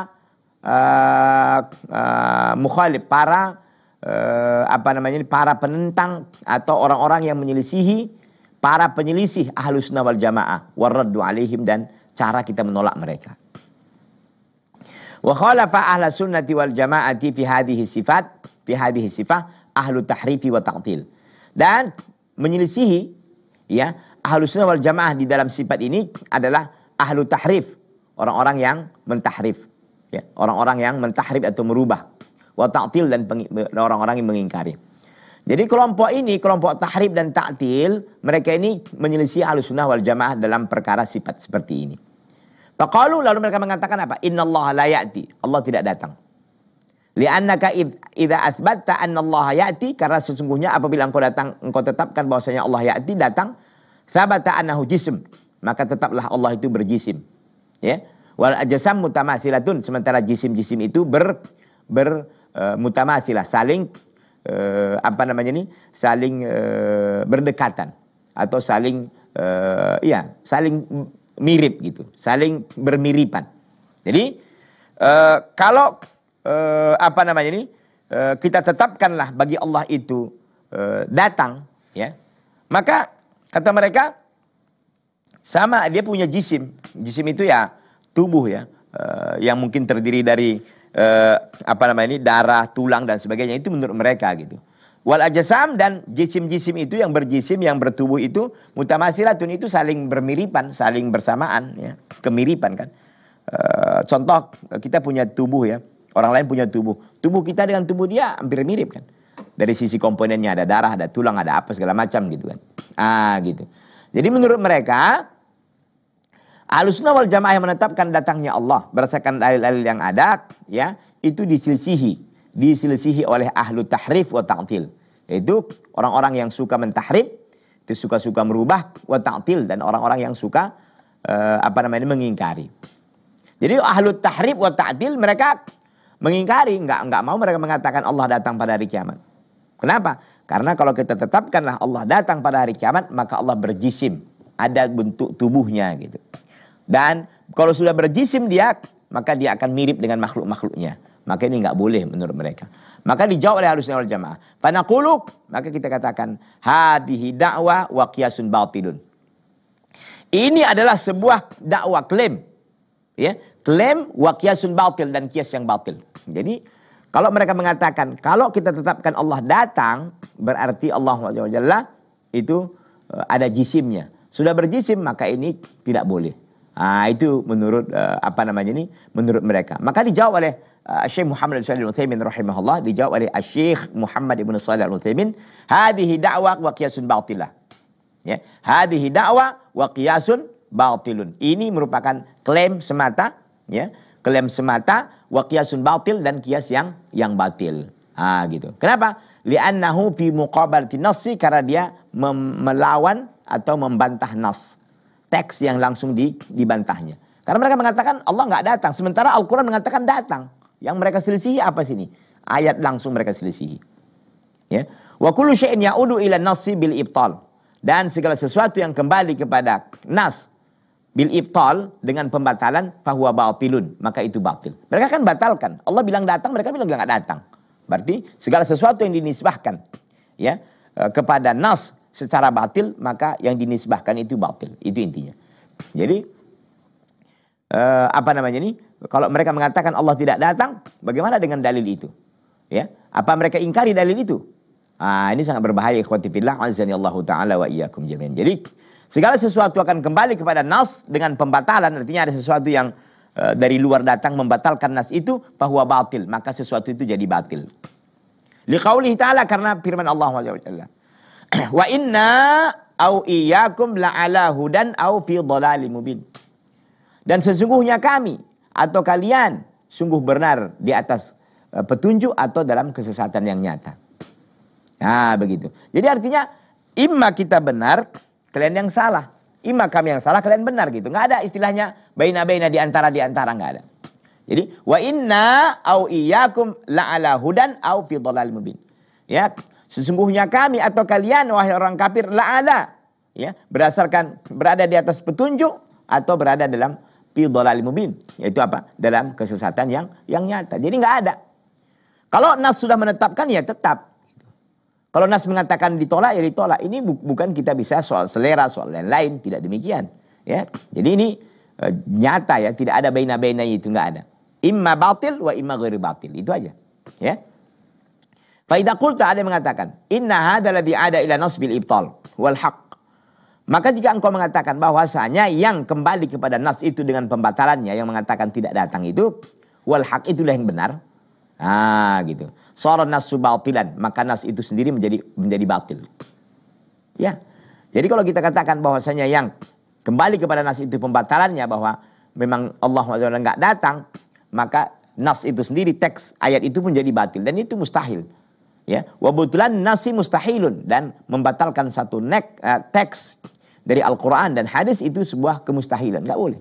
uh, uh, mukhalif para uh, apa namanya ini? para penentang atau orang-orang yang menyelisihi para penyelisih ahlu sunnah wal jamaah Waradu alaihim dan cara kita menolak mereka wa khalafa ahla sunnati wal jamaati fi hadhihi sifat fi hadhihi sifah ahlu tahrifi wa ta'til dan menyelisihi ya ahlu sunnah wal jamaah di dalam sifat ini adalah ahlu tahrif orang-orang yang mentahrif ya orang-orang yang mentahrif atau merubah wa ta'til dan orang-orang yang mengingkari jadi kelompok ini kelompok tahrif dan ta'til mereka ini menyelisih alusunah wal jamaah dalam perkara sifat seperti ini Faqalu lalu mereka mengatakan apa? Inna Allah la ya'ti. Allah tidak datang. Li'annaka idza athbatta anna Allah ya'ti karena sesungguhnya apabila engkau datang engkau tetapkan bahwasanya Allah ya'ti datang sabata annahu jism maka tetaplah Allah itu berjisim ya wal ajasam mutamasilatun sementara jisim-jisim itu ber ber uh, saling uh, apa namanya ini saling uh, berdekatan atau saling uh, ya saling mirip gitu saling bermiripan jadi uh, kalau uh, apa namanya ini uh, kita tetapkanlah bagi Allah itu uh, datang ya maka kata mereka sama dia punya jisim. Jisim itu ya tubuh ya uh, yang mungkin terdiri dari uh, apa namanya ini darah, tulang dan sebagainya itu menurut mereka gitu. Wal ajasam dan jisim-jisim itu yang berjisim yang bertubuh itu mutamasilatun itu saling bermiripan, saling bersamaan ya, kemiripan kan. uh, contoh kita punya tubuh ya, orang lain punya tubuh. Tubuh kita dengan tubuh dia hampir mirip kan. Dari sisi komponennya ada darah, ada tulang, ada apa segala macam gitu kan. Ah gitu. Jadi menurut mereka alusna wal Jamaah yang menetapkan datangnya Allah berdasarkan dalil-dalil yang ada ya itu disilsihi disilsihi oleh ahlu tahrif wa ta'til yaitu orang-orang yang suka mentahrif itu suka-suka merubah wa ta'til dan orang-orang yang suka eh, apa namanya mengingkari. Jadi ahlu tahrif wa ta'til mereka mengingkari, nggak nggak mau mereka mengatakan Allah datang pada hari kiamat. Kenapa? Karena kalau kita tetapkanlah Allah datang pada hari kiamat, maka Allah berjisim. Ada bentuk tubuhnya gitu. Dan kalau sudah berjisim dia, maka dia akan mirip dengan makhluk-makhluknya. Maka ini nggak boleh menurut mereka. Maka dijawab oleh harusnya oleh jamaah. kuluk, maka kita katakan, hadihi da'wa wa kiasun batilun. Ini adalah sebuah dakwah klaim. Ya, klaim wa qiyasun batil dan kias yang batil. Jadi kalau mereka mengatakan kalau kita tetapkan Allah datang berarti Allah Jalla itu eh, ada jisimnya. Sudah berjisim maka ini tidak boleh. Nah, itu menurut eh, apa namanya ini menurut mereka. Maka dijawab oleh eh, Syekh Muhammad bin Shalih Al-Utsaimin rahimahullah dijawab oleh Syekh Muhammad bin Shalih Al-Utsaimin hadhihi da'wa wa qiyasun batilah. Ya, hadhihi da'wa wa qiyasun batilun. Ini merupakan klaim semata ya, klaim semata wa qiyasun batil dan kias yang yang batil. Ah gitu. Kenapa? Li'annahu fi muqabalati nassi karena dia melawan atau membantah nas. Teks yang langsung di, dibantahnya. Karena mereka mengatakan Allah nggak datang. Sementara Al-Quran mengatakan datang. Yang mereka selisihi apa sini? Ayat langsung mereka selisihi. Ya. Wa kullu syai'in ya'udu ila nassi bil ibtal. Dan segala sesuatu yang kembali kepada nas bil ibtal dengan pembatalan fahuwa batilun maka itu batil mereka kan batalkan Allah bilang datang mereka bilang nggak datang berarti segala sesuatu yang dinisbahkan ya eh, kepada nas secara batil maka yang dinisbahkan itu batil itu intinya jadi eh, apa namanya ini kalau mereka mengatakan Allah tidak datang bagaimana dengan dalil itu ya apa mereka ingkari dalil itu ah ini sangat berbahaya ikhwati fillah taala wa iyyakum jami'an jadi Segala sesuatu akan kembali kepada nas dengan pembatalan. Artinya ada sesuatu yang e, dari luar datang membatalkan nas itu bahwa batil. Maka sesuatu itu jadi batil. Liqaulihi ta'ala karena firman Allah SWT. Wa inna au iyakum la'ala hudan au fi dhalali mubin. Dan sesungguhnya kami atau kalian sungguh benar di atas eh, petunjuk atau dalam kesesatan yang nyata. Nah begitu. Jadi artinya imma kita benar kalian yang salah. Ima kami yang salah, kalian benar gitu. Nggak ada istilahnya baina-baina di antara di antara nggak ada. Jadi wa inna au iyyakum ala hudan au fi dhalal mubin. Ya, sesungguhnya kami atau kalian wahai orang kafir ala ya, berdasarkan berada di atas petunjuk atau berada dalam fi dhalal mubin, yaitu apa? Dalam kesesatan yang yang nyata. Jadi nggak ada. Kalau nas sudah menetapkan ya tetap. Kalau Nas mengatakan ditolak ya ditolak. Ini bu bukan kita bisa soal selera, soal lain-lain, tidak demikian. Ya. Jadi ini e, nyata ya, tidak ada baina-baina itu nggak ada. Imma batil wa imma ghairi batil. Itu aja. Ya. Faidah kulta ada yang mengatakan, inna hadal lebih ada ila bil ibtal wal haq. Maka jika engkau mengatakan bahwasanya yang kembali kepada nas itu dengan pembatalannya yang mengatakan tidak datang itu wal hak itulah yang benar. Ah gitu soal nasu batilan, maka nas itu sendiri menjadi menjadi batil. Ya. Jadi kalau kita katakan bahwasanya yang kembali kepada nas itu pembatalannya bahwa memang Allah SWT nggak datang, maka nas itu sendiri teks ayat itu menjadi batil dan itu mustahil. Ya, wabutulan nasi mustahilun dan membatalkan satu nek, uh, teks dari Al-Quran dan hadis itu sebuah kemustahilan, nggak boleh.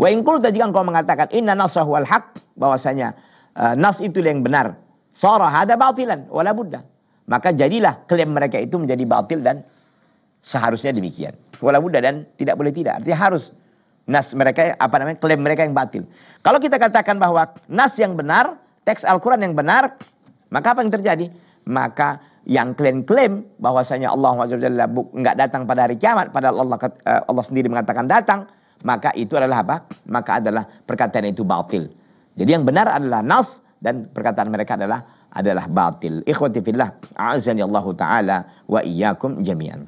Wa ingkul jika kau mengatakan inna nasahu al haq bahwasanya eh, nas itu yang benar Sara hada batilan wala budda. Maka jadilah klaim mereka itu menjadi batil dan seharusnya demikian. Wala budda dan tidak boleh tidak. Artinya harus nas mereka apa namanya klaim mereka yang batil. Kalau kita katakan bahwa nas yang benar, teks Al-Qur'an yang benar, maka apa yang terjadi? Maka yang klaim-klaim bahwasanya Allah Jalla nggak datang pada hari kiamat padahal Allah eh, Allah sendiri mengatakan datang, maka itu adalah apa? Maka adalah perkataan itu batil. Jadi yang benar adalah nas dan perkataan mereka adalah adalah batil. Ikhwati fillah, azan Allah taala wa iyyakum jami'an.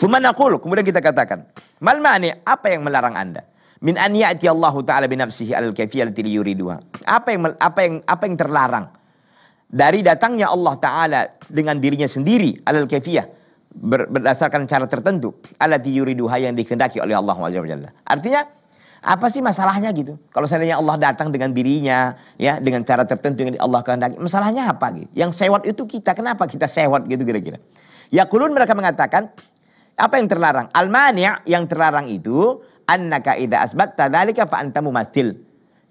naqulu, kemudian kita katakan, mal mani, apa yang melarang Anda? Min an ya'ti Allah taala bi nafsihi al kaifiyati li yuriduha. Apa yang apa yang apa yang terlarang? Dari datangnya Allah taala dengan dirinya sendiri al kafiyah berdasarkan cara tertentu alati yuriduha yang dikehendaki oleh Allah Subhanahu wa Artinya apa sih masalahnya gitu? Kalau seandainya Allah datang dengan dirinya, ya dengan cara tertentu yang Allah kehendaki, masalahnya apa gitu? Yang sewot itu kita, kenapa kita sewot gitu kira-kira? Ya, kulun mereka mengatakan, apa yang terlarang? Almania yang terlarang itu annaka idza asbat dzalika fa anta mastil.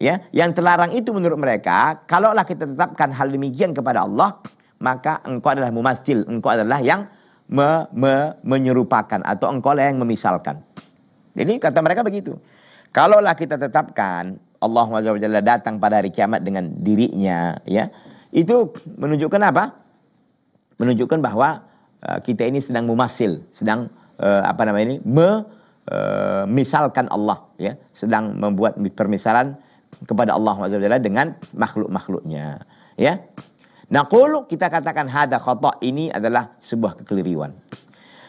Ya, yang terlarang itu menurut mereka, kalaulah kita tetapkan hal demikian kepada Allah, maka engkau adalah mumastil, engkau adalah yang me, me, menyerupakan atau engkau lah yang memisalkan. Jadi kata mereka begitu. Kalaulah kita tetapkan Allah SWT datang pada hari kiamat dengan dirinya ya. Itu menunjukkan apa? Menunjukkan bahwa uh, kita ini sedang memasil, sedang uh, apa namanya ini? memisalkan uh, Allah ya, sedang membuat permisalan kepada Allah SWT dengan makhluk-makhluknya ya. Nah, kalau kita katakan hada khotbah ini adalah sebuah kekeliruan.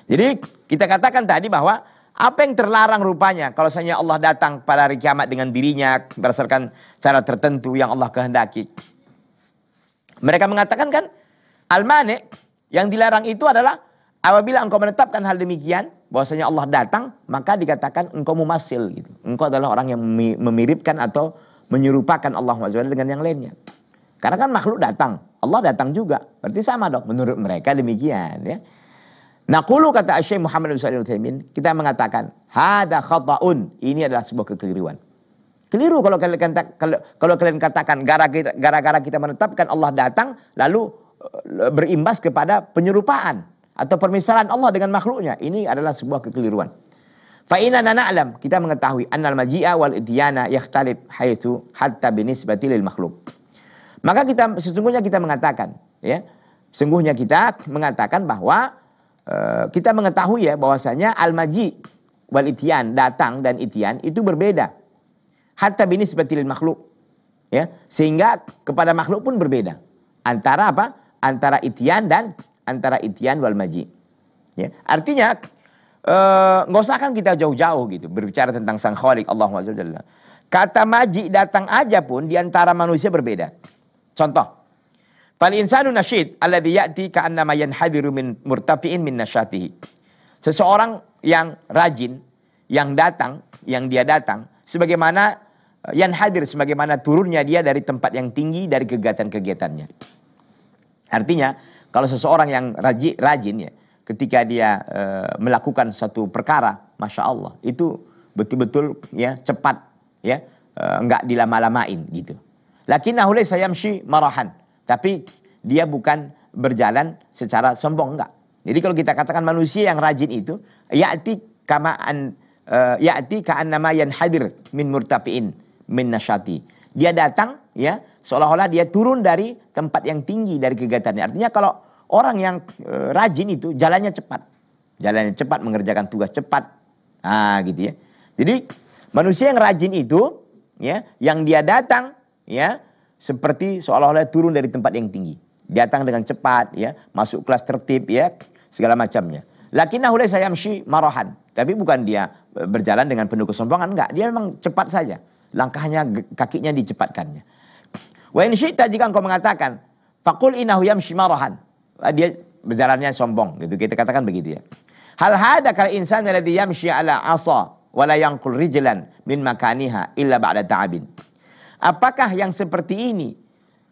Jadi kita katakan tadi bahwa apa yang terlarang rupanya kalau saja Allah datang pada hari kiamat dengan dirinya berdasarkan cara tertentu yang Allah kehendaki. Mereka mengatakan kan, al yang dilarang itu adalah apabila engkau menetapkan hal demikian, bahwasanya Allah datang, maka dikatakan engkau mumasil gitu. Engkau adalah orang yang memiripkan atau menyerupakan Allah SWT dengan yang lainnya. Karena kan makhluk datang, Allah datang juga. Berarti sama dong menurut mereka demikian ya. Nakulu kata Syekh Muhammad bin Shalih Utsaimin, kita mengatakan hada khata'un. Ini adalah sebuah kekeliruan. Keliru kalau kalian kalau, kalau kalian katakan gara-gara kita menetapkan Allah datang lalu eh, berimbas kepada penyerupaan atau permisalan Allah dengan makhluknya. Ini adalah sebuah kekeliruan. Fa inna alam kita mengetahui annal maji'a wal idyana yakhtalif haitsu hatta binisbati lil makhluk. Maka kita sesungguhnya kita mengatakan ya, sesungguhnya kita mengatakan bahwa Eh, kita mengetahui ya bahwasanya al-maji wal itian datang dan itian itu berbeda. Hatta bini seperti makhluk. Ya, sehingga kepada makhluk pun berbeda. Antara apa? Antara itian dan antara itian wal maji. Ya, artinya eh, nggak usah kan kita jauh-jauh gitu berbicara tentang sang khalik Allah Kata maji datang aja pun diantara manusia berbeda. Contoh, Fal insanu nasyid alladhi ya'ti ka'annama yanhadiru min murtafi'in min nasyatihi. Seseorang yang rajin, yang datang, yang dia datang, sebagaimana eh, yang hadir sebagaimana turunnya dia dari tempat yang tinggi dari kegiatan-kegiatannya. Artinya, kalau seseorang yang rajin, rajin ya, ketika dia e, melakukan satu perkara, masya Allah, itu betul-betul ya cepat ya, e, enggak dilama-lamain gitu. Lakin nahule sayamshi marahan. Tapi dia bukan berjalan secara sombong enggak. Jadi kalau kita katakan manusia yang rajin itu ya'ti kama an uh, ya'ti yang hadir min murtafiin min nasyati. Dia datang ya seolah-olah dia turun dari tempat yang tinggi dari kegiatannya. Artinya kalau orang yang eh, rajin itu jalannya cepat. Jalannya cepat mengerjakan tugas cepat. Ah gitu ya. Jadi manusia yang rajin itu ya yang dia datang ya seperti seolah-olah turun dari tempat yang tinggi. Datang dengan cepat ya, masuk kelas tertib ya, segala macamnya. Lakinnahu laysa yamshi marohan, Tapi bukan dia e, berjalan dengan penuh kesombongan, enggak. Dia memang cepat saja. Langkahnya, kakinya dicepatkannya. Wa in syi'ta jika engkau mengatakan, fakul inahu yamshi marohan, ah, Dia berjalannya sombong gitu. Kita katakan begitu ya. Hal hada kal insan alladhi yamshi ala asa wala yanqul rijlan min makaniha illa ba'da ta'abin. Apakah yang seperti ini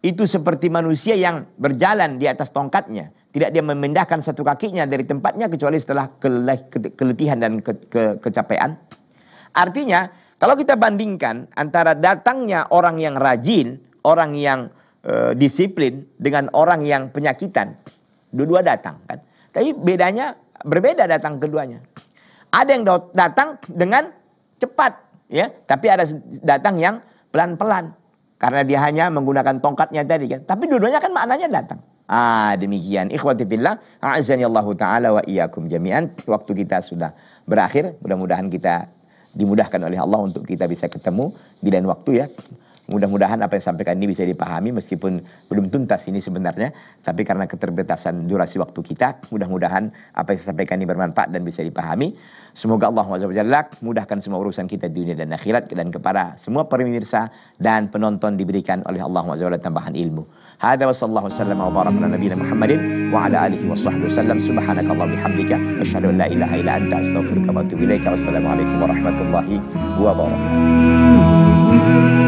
itu seperti manusia yang berjalan di atas tongkatnya. Tidak dia memindahkan satu kakinya dari tempatnya kecuali setelah keletihan dan ke, ke, kecapean. Artinya kalau kita bandingkan antara datangnya orang yang rajin, orang yang e, disiplin dengan orang yang penyakitan. Dua-dua datang kan. Tapi bedanya berbeda datang keduanya. Ada yang datang dengan cepat ya, tapi ada datang yang pelan-pelan karena dia hanya menggunakan tongkatnya tadi kan. Tapi dua-duanya kan maknanya datang. Ah demikian ikhwati fillah a'azani Allah taala wa iyyakum jami'an. Waktu kita sudah berakhir, mudah-mudahan kita dimudahkan oleh Allah untuk kita bisa ketemu di lain waktu ya. Mudah-mudahan apa yang sampaikan ini bisa dipahami meskipun belum tuntas ini sebenarnya. Tapi karena keterbatasan durasi waktu kita, mudah-mudahan apa yang saya sampaikan ini bermanfaat dan bisa dipahami. Semoga Allah Jalla mudahkan semua urusan kita di dunia dan akhirat dan kepada semua pemirsa dan penonton diberikan oleh Allah Jalla tambahan ilmu. Hada wa sallallahu wasallam wa baraka ala nabiyina Muhammadin wa ala alihi wa sahbihi wasallam. Subhanakallah bihamdika asyhadu an la ilaha illa anta astaghfiruka wa atubu ilaika. Wassalamualaikum warahmatullahi wabarakatuh.